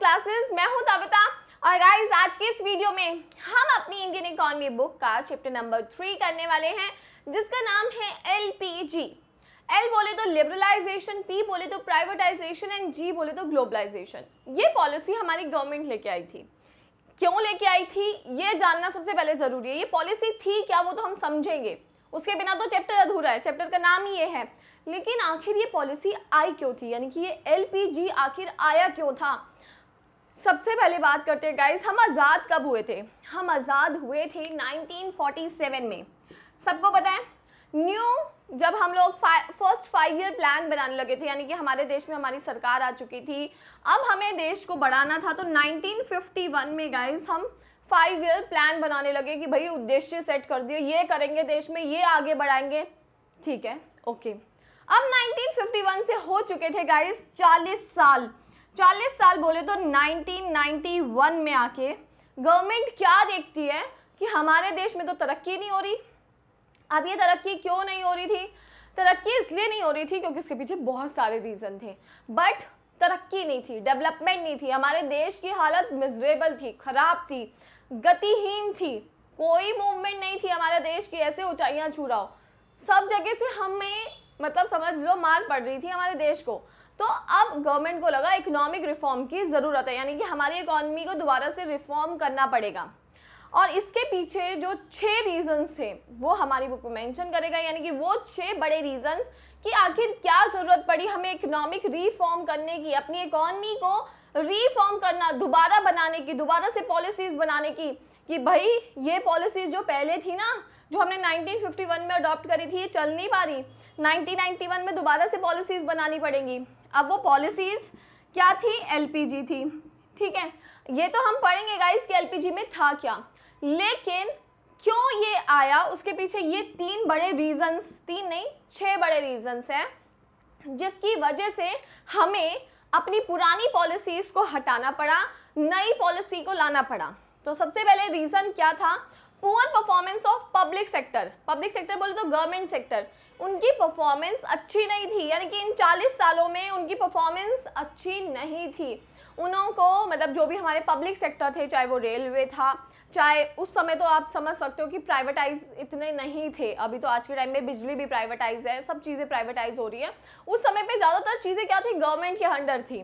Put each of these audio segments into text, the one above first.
classes मैं हूं तबिता और गाइस आज की इस वीडियो में हम अपनी इंडियन इकोनॉमी बुक का चैप्टर नंबर थ्री करने वाले हैं जिसका नाम है एलपीजी एल बोले तो लिबरलाइजेशन पी बोले तो प्राइवेटाइजेशन एंड जी बोले तो ग्लोबलाइजेशन ये पॉलिसी हमारी गवर्नमेंट लेके आई थी क्यों लेके आई थी ये जानना सबसे पहले ज़रूरी है ये पॉलिसी थी क्या वो तो हम समझेंगे उसके बिना तो चैप्टर अधूरा है चैप्टर का नाम ही ये है लेकिन आखिर ये पॉलिसी आई क्यों थी यानी कि ये एलपीजी आखिर आया क्यों था सबसे पहले बात करते हैं गाइस हम आज़ाद कब हुए थे हम आज़ाद हुए थे 1947 में सबको पता है न्यू जब हम लोग फर्स्ट फाइव ईयर प्लान बनाने लगे थे यानी कि हमारे देश में हमारी सरकार आ चुकी थी अब हमें देश को बढ़ाना था तो 1951 में गाइस हम फाइव ईयर प्लान बनाने लगे कि भाई उद्देश्य सेट कर दिए ये करेंगे देश में ये आगे बढ़ाएंगे ठीक है ओके अब 1951 से हो चुके थे गाइस 40 साल 40 साल बोले तो 1991 में आके गवर्नमेंट क्या देखती है कि हमारे देश में तो तरक्की नहीं हो रही अब ये तरक्की क्यों नहीं हो रही थी तरक्की इसलिए नहीं हो रही थी क्योंकि इसके पीछे बहुत सारे रीज़न थे बट तरक्की नहीं थी डेवलपमेंट नहीं थी हमारे देश की हालत मिजरेबल थी ख़राब थी गतिहीन थी कोई मूवमेंट नहीं थी हमारे देश की ऐसे ऊँचाइयाँ छू रहा हो सब जगह से हमें मतलब समझ लो मार पड़ रही थी हमारे देश को तो अब गवर्नमेंट को लगा इकोनॉमिक रिफॉर्म की ज़रूरत है यानी कि हमारी इकॉनमी को दोबारा से रिफॉर्म करना पड़ेगा और इसके पीछे जो छः रीजंस थे वो हमारी बुक में मेंशन करेगा यानी कि वो छः बड़े रीजंस कि आखिर क्या ज़रूरत पड़ी हमें इकोनॉमिक रिफॉर्म करने की अपनी इकॉनमी को रिफॉर्म करना दोबारा बनाने की दोबारा से पॉलिसीज़ बनाने की कि भाई ये पॉलिसीज़ जो पहले थी ना जो हमने 1951 में अडॉप्ट करी थी ये चल नहीं पा रही 1991 में दोबारा से पॉलिसीज़ बनानी पड़ेंगी अब वो पॉलिसीज़ क्या थी एलपीजी थी ठीक है ये तो हम पढ़ेंगे गाइस कि एलपीजी में था क्या लेकिन क्यों ये आया उसके पीछे ये तीन बड़े रीजंस तीन नहीं छह बड़े रीजंस हैं जिसकी वजह से हमें अपनी पुरानी पॉलिसीज़ को हटाना पड़ा नई पॉलिसी को लाना पड़ा तो सबसे पहले रीज़न क्या था poor performance of public sector public sector बोले तो गवर्नमेंट सेक्टर उनकी परफॉर्मेंस अच्छी नहीं थी यानी कि इन 40 सालों में उनकी परफॉर्मेंस अच्छी नहीं थी उन्हों को मतलब जो भी हमारे पब्लिक सेक्टर थे चाहे वो रेलवे था चाहे उस समय तो आप समझ सकते हो कि प्राइवेटाइज इतने नहीं थे अभी तो आज के टाइम में बिजली भी प्राइवेटाइज है सब चीज़ें प्राइवेटाइज हो रही है उस समय पे ज़्यादातर चीज़ें क्या थी गवर्नमेंट के अंडर थी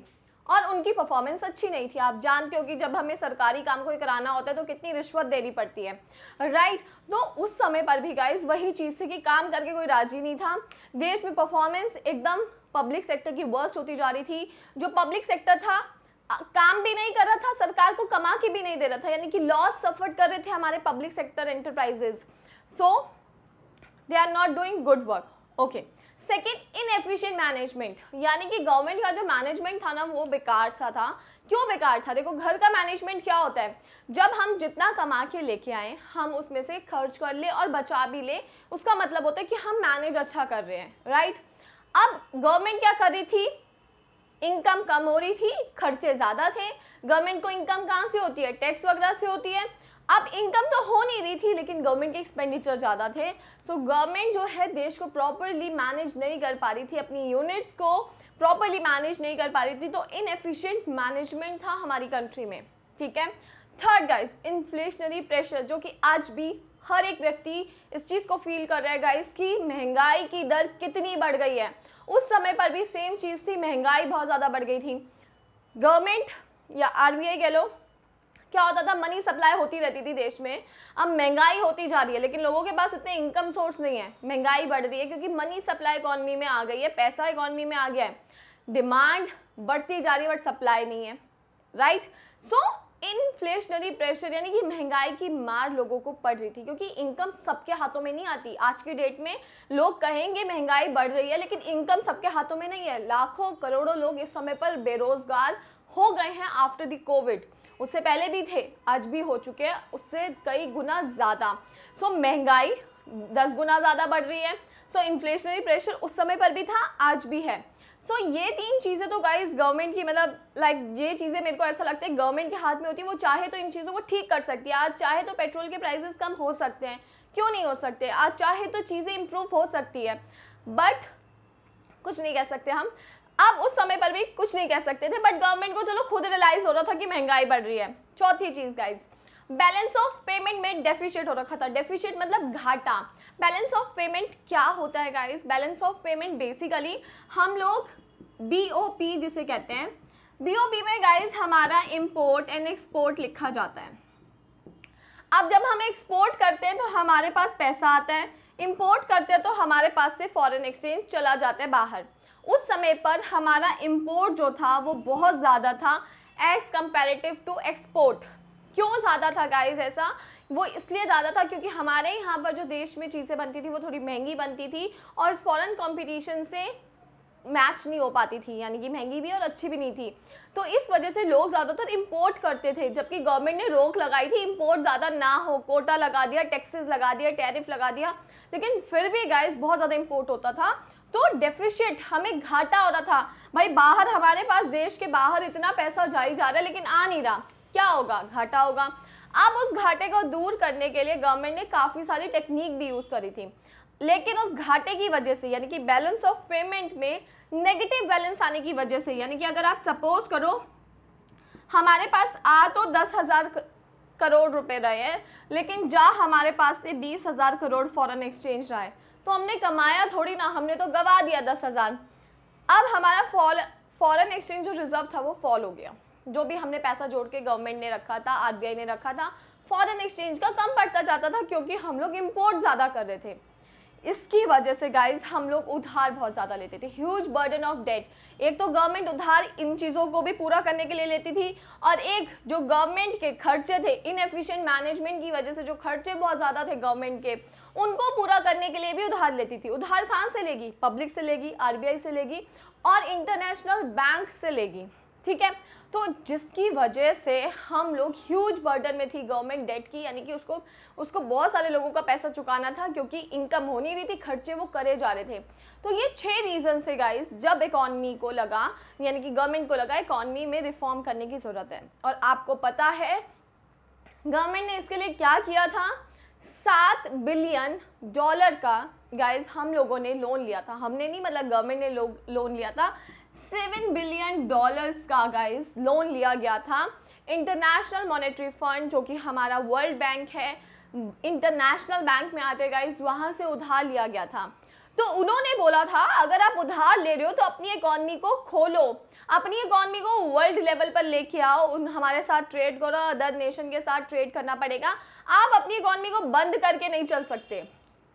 और उनकी परफॉर्मेंस अच्छी नहीं थी आप जानते हो कि जब हमें सरकारी काम कोई कराना होता है तो कितनी रिश्वत देनी पड़ती है राइट तो उस समय पर भी गाइज वही चीज़ थी कि काम करके कोई राजी नहीं था देश में परफॉर्मेंस एकदम पब्लिक सेक्टर की वर्स्ट होती जा रही थी जो पब्लिक सेक्टर था काम भी नहीं कर रहा था सरकार को कमा के भी नहीं दे रहा था यानी कि लॉस सफर कर रहे थे हमारे public sector enterprises so they are not doing good work okay second inefficient management यानी कि गवर्नमेंट का जो मैनेजमेंट था ना वो बेकार सा था क्यों बेकार था देखो घर का मैनेजमेंट क्या होता है जब हम जितना कमा के लेके आए हम उसमें से खर्च कर ले और बचा भी ले उसका मतलब होता है कि हम मैनेज अच्छा कर रहे हैं राइट अब गवर्नमेंट क्या कर रही थी इनकम कम हो रही थी खर्चे ज़्यादा थे गवर्नमेंट को इनकम कहाँ से होती है टैक्स वगैरह से होती है अब इनकम तो हो नहीं रही थी लेकिन गवर्नमेंट के एक्सपेंडिचर ज़्यादा थे सो so, गवर्नमेंट जो है देश को प्रॉपरली मैनेज नहीं कर पा रही थी अपनी यूनिट्स को प्रॉपरली मैनेज नहीं कर पा रही थी तो इनएफिशिएंट मैनेजमेंट था हमारी कंट्री में ठीक है थर्ड गाइस इन्फ्लेशनरी प्रेशर जो कि आज भी हर एक व्यक्ति इस चीज़ को फील कर रहा है गाइस कि महंगाई की दर कितनी बढ़ गई है उस समय पर भी सेम चीज़ थी महंगाई बहुत ज़्यादा बढ़ गई थी गवर्नमेंट या आर कह लो क्या होता था मनी सप्लाई होती रहती थी देश में अब महंगाई होती जा रही है लेकिन लोगों के पास इतने इनकम सोर्स नहीं है महंगाई बढ़ रही है क्योंकि मनी सप्लाई इकॉनमी में आ गई है पैसा इकॉनमी में आ गया है डिमांड बढ़ती जा रही है बट सप्लाई नहीं है राइट सो इन्फ्लेशनरी प्रेशर यानी कि महंगाई की मार लोगों को पड़ रही थी क्योंकि इनकम सबके हाथों में नहीं आती आज की डेट में लोग कहेंगे महंगाई बढ़ रही है लेकिन इनकम सबके हाथों में नहीं है लाखों करोड़ों लोग इस समय पर बेरोजगार हो गए हैं आफ्टर द कोविड उससे पहले भी थे आज भी हो चुके हैं उससे कई गुना ज़्यादा सो so, महंगाई दस गुना ज़्यादा बढ़ रही है सो इन्फ्लेशनरी प्रेशर उस समय पर भी था आज भी है सो so, ये तीन चीज़ें तो गाइस गवर्नमेंट की मतलब लाइक ये चीज़ें मेरे को ऐसा लगता है गवर्नमेंट के हाथ में होती है वो चाहे तो इन चीज़ों को ठीक कर सकती है आज चाहे तो पेट्रोल के प्राइसेस कम हो सकते हैं क्यों नहीं हो सकते आज चाहे तो चीज़ें इम्प्रूव हो सकती है बट कुछ नहीं कह सकते हम अब उस समय पर भी कुछ नहीं कह सकते थे बट गवर्नमेंट को चलो खुद रियलाइज हो रहा था कि महंगाई बढ़ रही है चौथी चीज गाइज बैलेंस ऑफ पेमेंट में डेफिशिट हो रखा था डेफिशिट मतलब घाटा बैलेंस ऑफ पेमेंट क्या होता है guys balance of payment basically हम लोग बी जिसे कहते हैं बी में गाइज हमारा इम्पोर्ट एंड एक्सपोर्ट लिखा जाता है अब जब हम एक्सपोर्ट करते हैं तो हमारे पास पैसा आता है इम्पोर्ट करते हैं तो हमारे पास से फॉरेन एक्सचेंज चला जाता है बाहर उस समय पर हमारा इम्पोर्ट जो था वो बहुत ज़्यादा था एज़ कंपेरेटिव टू एक्सपोर्ट क्यों ज़्यादा था गाइस ऐसा वो इसलिए ज़्यादा था क्योंकि हमारे यहाँ पर जो देश में चीज़ें बनती थी वो थोड़ी महंगी बनती थी और फॉरेन कंपटीशन से मैच नहीं हो पाती थी यानी कि महंगी भी और अच्छी भी नहीं थी तो इस वजह से लोग ज़्यादातर इम्पोर्ट करते थे जबकि गवर्नमेंट ने रोक लगाई थी इम्पोर्ट ज़्यादा ना हो कोटा लगा दिया टैक्सेस लगा दिया टैरिफ लगा दिया लेकिन फिर भी गाइस बहुत ज़्यादा इम्पोर्ट होता था तो डेफिशिएट हमें घाटा हो रहा था भाई बाहर हमारे पास देश के बाहर इतना पैसा जा ही जा रहा है लेकिन आ नहीं रहा क्या होगा घाटा होगा अब उस घाटे को दूर करने के लिए गवर्नमेंट ने काफ़ी सारी टेक्निक भी यूज़ करी थी लेकिन उस घाटे की वजह से यानी कि बैलेंस ऑफ पेमेंट में नेगेटिव बैलेंस आने की वजह से यानी कि अगर आप सपोज करो हमारे पास आ तो दस हज़ार करोड़ रुपए रहे हैं लेकिन जा हमारे पास से बीस हज़ार करोड़ फॉरेन एक्सचेंज रहा है तो हमने कमाया थोड़ी ना हमने तो गवा दिया दस हज़ार अब हमारा फॉल फॉरन एक्सचेंज जो रिजर्व था वो फॉल हो गया जो भी हमने पैसा जोड़ के गवर्नमेंट ने रखा था आरबीआई ने रखा था फ़ॉरन एक्सचेंज का कम पड़ता जाता था क्योंकि हम लोग इम्पोर्ट ज़्यादा कर रहे थे इसकी वजह से गाइज हम लोग उधार बहुत ज़्यादा लेते थे ह्यूज बर्डन ऑफ डेट एक तो गवर्नमेंट उधार इन चीज़ों को भी पूरा करने के लिए लेती थी और एक जो गवर्नमेंट के खर्चे थे एफिशियंट मैनेजमेंट की वजह से जो खर्चे बहुत ज़्यादा थे गवर्नमेंट के उनको पूरा करने के लिए भी उधार लेती थी उधार कहाँ से लेगी पब्लिक से लेगी आरबीआई से लेगी और इंटरनेशनल बैंक से लेगी ठीक है तो जिसकी वजह से हम लोग ह्यूज बर्डन में थी गवर्नमेंट डेट की यानी कि उसको उसको बहुत सारे लोगों का पैसा चुकाना था क्योंकि इनकम होनी भी थी खर्चे वो करे जा रहे थे तो ये छह रीज़न से गाइस जब इकॉनमी को लगा यानी कि गवर्नमेंट को लगा इकॉनमी में रिफॉर्म करने की ज़रूरत है और आपको पता है गवर्नमेंट ने इसके लिए क्या किया था सात बिलियन डॉलर का गाइज हम लोगों ने लोन लिया था हमने नहीं मतलब गवर्नमेंट ने लोग लोन लिया था सेवन बिलियन डॉलर्स का गाइस लोन लिया गया था इंटरनेशनल मॉनेटरी फंड जो कि हमारा वर्ल्ड बैंक है इंटरनेशनल बैंक में आते गाइस वहाँ से उधार लिया गया था तो उन्होंने बोला था अगर आप उधार ले रहे हो तो अपनी इकॉनमी को खोलो अपनी इकॉनमी को वर्ल्ड लेवल पर लेके आओ उन हमारे साथ ट्रेड करो अदर नेशन के साथ ट्रेड करना पड़ेगा आप अपनी इकॉनमी को बंद करके नहीं चल सकते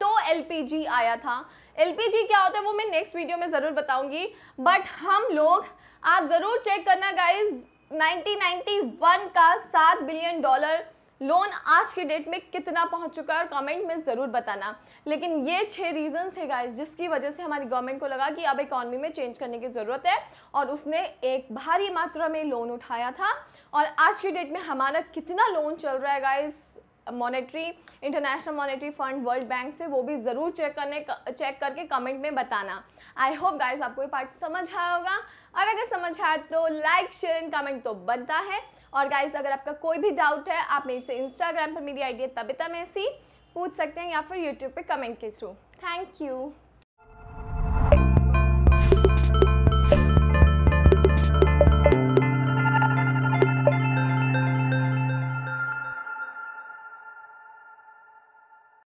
तो एल आया था एलपीजी क्या होता है वो मैं नेक्स्ट वीडियो में ज़रूर बताऊंगी बट हम लोग आप ज़रूर चेक करना गाइज 1991 का सात बिलियन डॉलर लोन आज के डेट में कितना पहुंच चुका है और कमेंट में ज़रूर बताना लेकिन ये छह रीजंस है गाइस जिसकी वजह से हमारी गवर्नमेंट को लगा कि अब इकॉनमी में चेंज करने की ज़रूरत है और उसने एक भारी मात्रा में लोन उठाया था और आज के डेट में हमारा कितना लोन चल रहा है guys monetary international monetary fund world bank से वो भी ज़रूर चेक करने चेक करके कमेंट में बताना आई होप गाइज आपको ये पार्ट समझ आया होगा और अगर समझ आया तो लाइक शेयर एंड कमेंट तो बनता है और गाइज अगर आपका कोई भी डाउट है आप मेरे से इंस्टाग्राम पर मेरी आइडिया तबिता सी पूछ सकते हैं या फिर यूट्यूब पर कमेंट के थ्रू थैंक यू